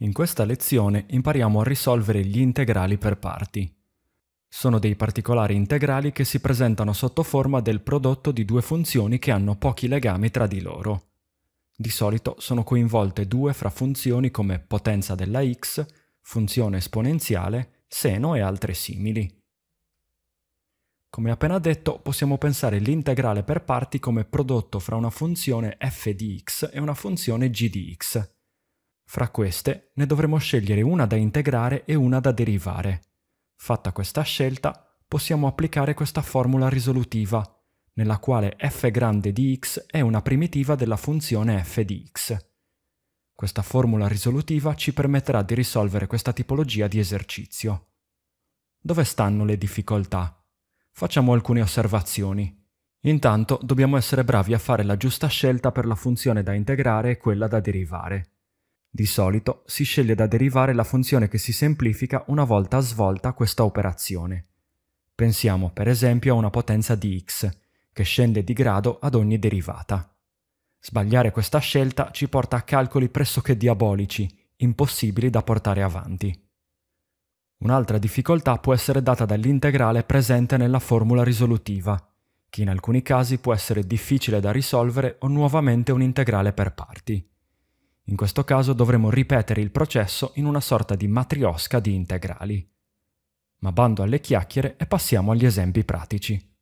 In questa lezione impariamo a risolvere gli integrali per parti. Sono dei particolari integrali che si presentano sotto forma del prodotto di due funzioni che hanno pochi legami tra di loro. Di solito sono coinvolte due fra funzioni come potenza della x, funzione esponenziale, seno e altre simili. Come appena detto, possiamo pensare l'integrale per parti come prodotto fra una funzione f di x e una funzione g di x, fra queste ne dovremo scegliere una da integrare e una da derivare. Fatta questa scelta, possiamo applicare questa formula risolutiva, nella quale f grande di x è una primitiva della funzione f di x. Questa formula risolutiva ci permetterà di risolvere questa tipologia di esercizio. Dove stanno le difficoltà? Facciamo alcune osservazioni. Intanto dobbiamo essere bravi a fare la giusta scelta per la funzione da integrare e quella da derivare. Di solito si sceglie da derivare la funzione che si semplifica una volta svolta questa operazione. Pensiamo per esempio a una potenza di x, che scende di grado ad ogni derivata. Sbagliare questa scelta ci porta a calcoli pressoché diabolici, impossibili da portare avanti. Un'altra difficoltà può essere data dall'integrale presente nella formula risolutiva, che in alcuni casi può essere difficile da risolvere o nuovamente un integrale per parti. In questo caso dovremo ripetere il processo in una sorta di matriosca di integrali. Ma bando alle chiacchiere e passiamo agli esempi pratici.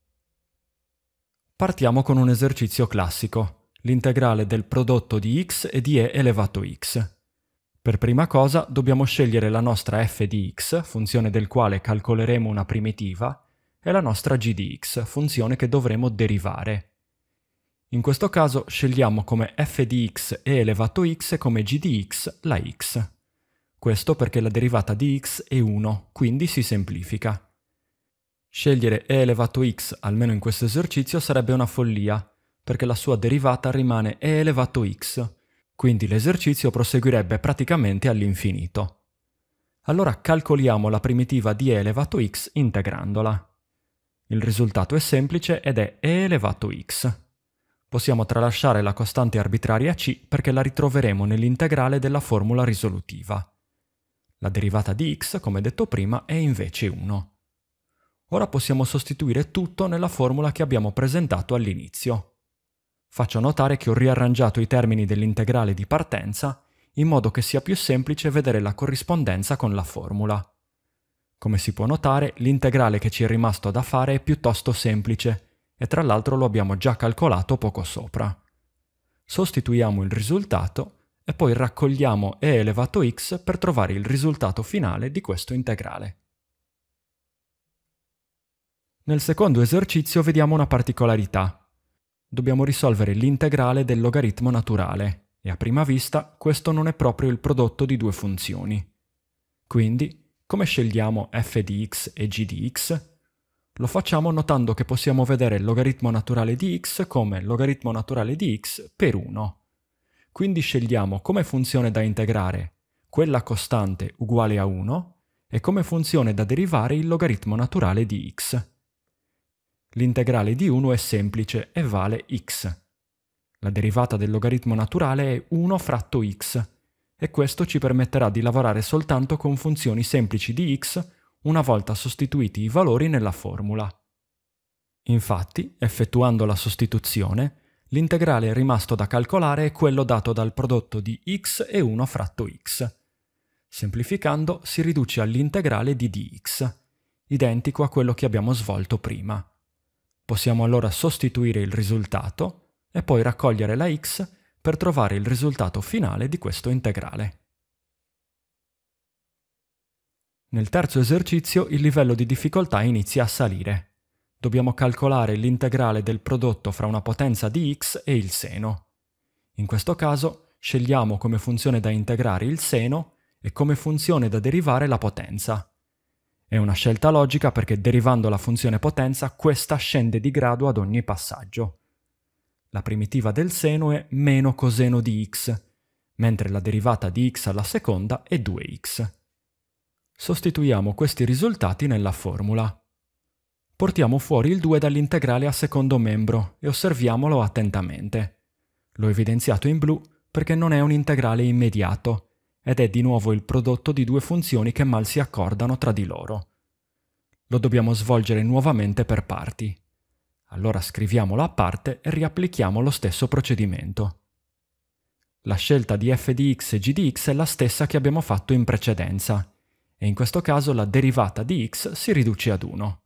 Partiamo con un esercizio classico, l'integrale del prodotto di x e di e elevato x. Per prima cosa dobbiamo scegliere la nostra f di x, funzione del quale calcoleremo una primitiva, e la nostra g di x, funzione che dovremo derivare. In questo caso scegliamo come f di x e elevato x come g di x la x. Questo perché la derivata di x è 1, quindi si semplifica. Scegliere e elevato x, almeno in questo esercizio, sarebbe una follia, perché la sua derivata rimane e elevato x, quindi l'esercizio proseguirebbe praticamente all'infinito. Allora calcoliamo la primitiva di e elevato x integrandola. Il risultato è semplice ed è e elevato x. Possiamo tralasciare la costante arbitraria c perché la ritroveremo nell'integrale della formula risolutiva. La derivata di x, come detto prima, è invece 1. Ora possiamo sostituire tutto nella formula che abbiamo presentato all'inizio. Faccio notare che ho riarrangiato i termini dell'integrale di partenza in modo che sia più semplice vedere la corrispondenza con la formula. Come si può notare, l'integrale che ci è rimasto da fare è piuttosto semplice, e tra l'altro lo abbiamo già calcolato poco sopra. Sostituiamo il risultato e poi raccogliamo e elevato x per trovare il risultato finale di questo integrale. Nel secondo esercizio vediamo una particolarità. Dobbiamo risolvere l'integrale del logaritmo naturale, e a prima vista questo non è proprio il prodotto di due funzioni. Quindi, come scegliamo f di x e g di x lo facciamo notando che possiamo vedere il logaritmo naturale di x come logaritmo naturale di x per 1. Quindi scegliamo come funzione da integrare quella costante uguale a 1 e come funzione da derivare il logaritmo naturale di x. L'integrale di 1 è semplice e vale x. La derivata del logaritmo naturale è 1 fratto x, e questo ci permetterà di lavorare soltanto con funzioni semplici di x una volta sostituiti i valori nella formula. Infatti, effettuando la sostituzione, l'integrale rimasto da calcolare è quello dato dal prodotto di x e 1 fratto x. Semplificando si riduce all'integrale di dx, identico a quello che abbiamo svolto prima. Possiamo allora sostituire il risultato e poi raccogliere la x per trovare il risultato finale di questo integrale. Nel terzo esercizio il livello di difficoltà inizia a salire. Dobbiamo calcolare l'integrale del prodotto fra una potenza di x e il seno. In questo caso scegliamo come funzione da integrare il seno e come funzione da derivare la potenza. È una scelta logica perché derivando la funzione potenza questa scende di grado ad ogni passaggio. La primitiva del seno è meno coseno di x, mentre la derivata di x alla seconda è 2x. Sostituiamo questi risultati nella formula. Portiamo fuori il 2 dall'integrale a secondo membro e osserviamolo attentamente. L'ho evidenziato in blu perché non è un integrale immediato ed è di nuovo il prodotto di due funzioni che mal si accordano tra di loro. Lo dobbiamo svolgere nuovamente per parti. Allora scriviamolo a parte e riapplichiamo lo stesso procedimento. La scelta di f di x e g di x è la stessa che abbiamo fatto in precedenza e in questo caso la derivata di x si riduce ad 1.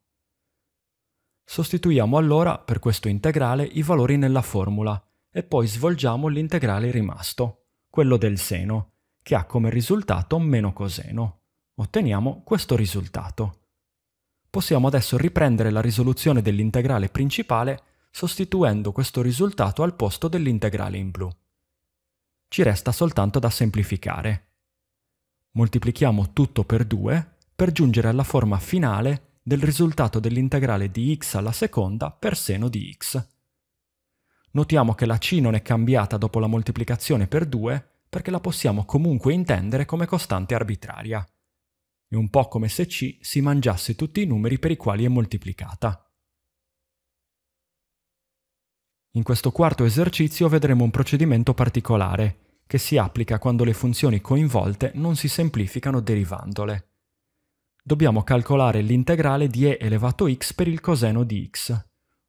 Sostituiamo allora per questo integrale i valori nella formula e poi svolgiamo l'integrale rimasto, quello del seno, che ha come risultato meno coseno. Otteniamo questo risultato. Possiamo adesso riprendere la risoluzione dell'integrale principale sostituendo questo risultato al posto dell'integrale in blu. Ci resta soltanto da semplificare. Moltiplichiamo tutto per 2 per giungere alla forma finale del risultato dell'integrale di x alla seconda per seno di x. Notiamo che la c non è cambiata dopo la moltiplicazione per 2 perché la possiamo comunque intendere come costante arbitraria. È un po' come se c si mangiasse tutti i numeri per i quali è moltiplicata. In questo quarto esercizio vedremo un procedimento particolare, che si applica quando le funzioni coinvolte non si semplificano derivandole. Dobbiamo calcolare l'integrale di e elevato x per il coseno di x,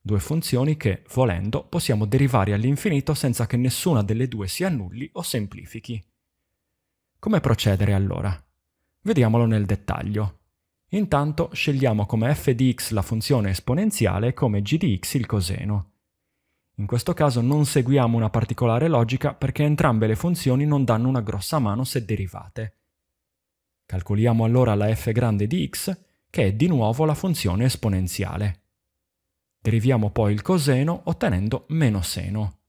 due funzioni che, volendo, possiamo derivare all'infinito senza che nessuna delle due si annulli o semplifichi. Come procedere allora? Vediamolo nel dettaglio. Intanto scegliamo come f di x la funzione esponenziale e come g di x il coseno. In questo caso non seguiamo una particolare logica perché entrambe le funzioni non danno una grossa mano se derivate. Calcoliamo allora la f grande di x, che è di nuovo la funzione esponenziale. Deriviamo poi il coseno ottenendo meno seno.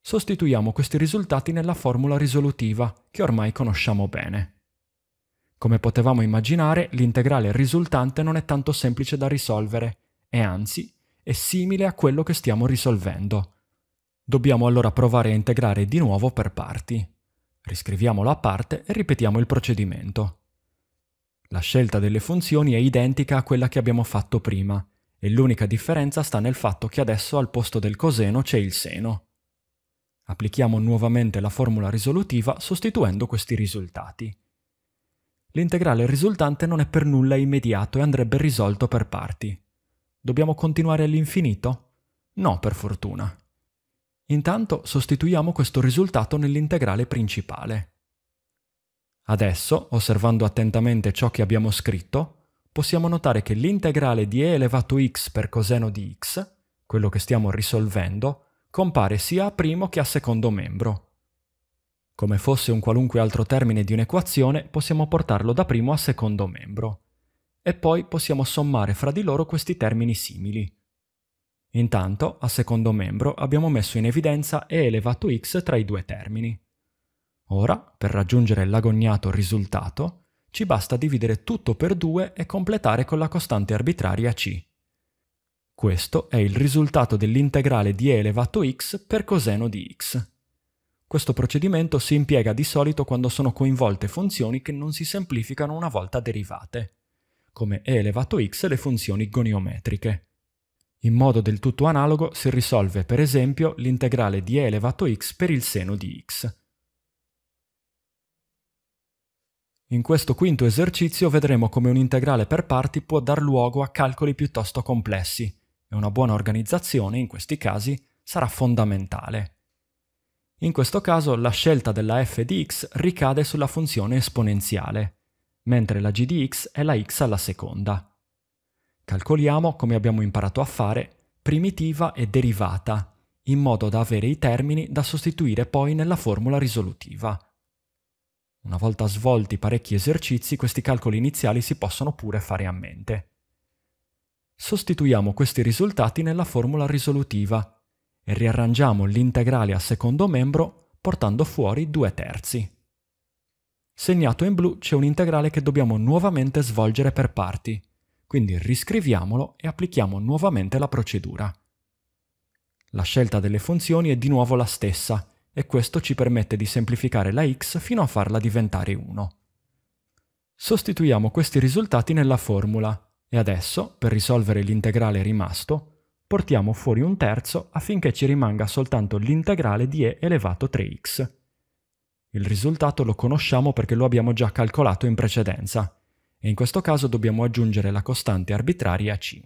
Sostituiamo questi risultati nella formula risolutiva, che ormai conosciamo bene. Come potevamo immaginare, l'integrale risultante non è tanto semplice da risolvere, e anzi è simile a quello che stiamo risolvendo. Dobbiamo allora provare a integrare di nuovo per parti. Riscriviamo la parte e ripetiamo il procedimento. La scelta delle funzioni è identica a quella che abbiamo fatto prima, e l'unica differenza sta nel fatto che adesso al posto del coseno c'è il seno. Applichiamo nuovamente la formula risolutiva sostituendo questi risultati. L'integrale risultante non è per nulla immediato e andrebbe risolto per parti. Dobbiamo continuare all'infinito? No, per fortuna. Intanto sostituiamo questo risultato nell'integrale principale. Adesso, osservando attentamente ciò che abbiamo scritto, possiamo notare che l'integrale di e elevato x per coseno di x, quello che stiamo risolvendo, compare sia a primo che a secondo membro. Come fosse un qualunque altro termine di un'equazione, possiamo portarlo da primo a secondo membro e poi possiamo sommare fra di loro questi termini simili. Intanto, a secondo membro, abbiamo messo in evidenza e elevato x tra i due termini. Ora, per raggiungere l'agognato risultato, ci basta dividere tutto per 2 e completare con la costante arbitraria c. Questo è il risultato dell'integrale di e elevato x per coseno di x. Questo procedimento si impiega di solito quando sono coinvolte funzioni che non si semplificano una volta derivate come e elevato x le funzioni goniometriche. In modo del tutto analogo si risolve per esempio l'integrale di e elevato x per il seno di x. In questo quinto esercizio vedremo come un integrale per parti può dar luogo a calcoli piuttosto complessi e una buona organizzazione in questi casi sarà fondamentale. In questo caso la scelta della f di x ricade sulla funzione esponenziale mentre la g di x è la x alla seconda. Calcoliamo, come abbiamo imparato a fare, primitiva e derivata, in modo da avere i termini da sostituire poi nella formula risolutiva. Una volta svolti parecchi esercizi, questi calcoli iniziali si possono pure fare a mente. Sostituiamo questi risultati nella formula risolutiva e riarrangiamo l'integrale a secondo membro portando fuori due terzi. Segnato in blu c'è un integrale che dobbiamo nuovamente svolgere per parti, quindi riscriviamolo e applichiamo nuovamente la procedura. La scelta delle funzioni è di nuovo la stessa e questo ci permette di semplificare la x fino a farla diventare 1. Sostituiamo questi risultati nella formula e adesso, per risolvere l'integrale rimasto, portiamo fuori un terzo affinché ci rimanga soltanto l'integrale di e elevato 3x. Il risultato lo conosciamo perché lo abbiamo già calcolato in precedenza e in questo caso dobbiamo aggiungere la costante arbitraria C.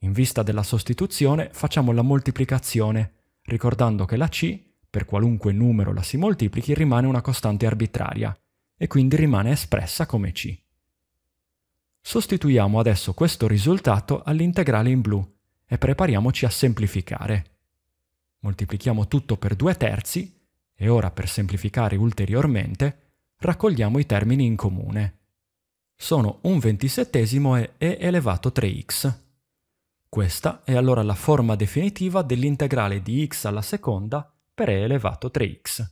In vista della sostituzione facciamo la moltiplicazione, ricordando che la C, per qualunque numero la si moltiplichi, rimane una costante arbitraria e quindi rimane espressa come C. Sostituiamo adesso questo risultato all'integrale in blu e prepariamoci a semplificare. Moltiplichiamo tutto per 2 terzi e ora per semplificare ulteriormente, raccogliamo i termini in comune. Sono un ventisettesimo e e elevato 3x. Questa è allora la forma definitiva dell'integrale di x alla seconda per e elevato 3x.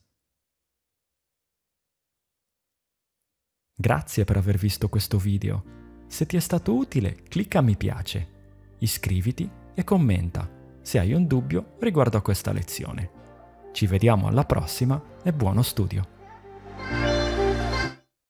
Grazie per aver visto questo video. Se ti è stato utile, clicca mi piace, iscriviti e commenta se hai un dubbio riguardo a questa lezione. Ci vediamo alla prossima e buono studio!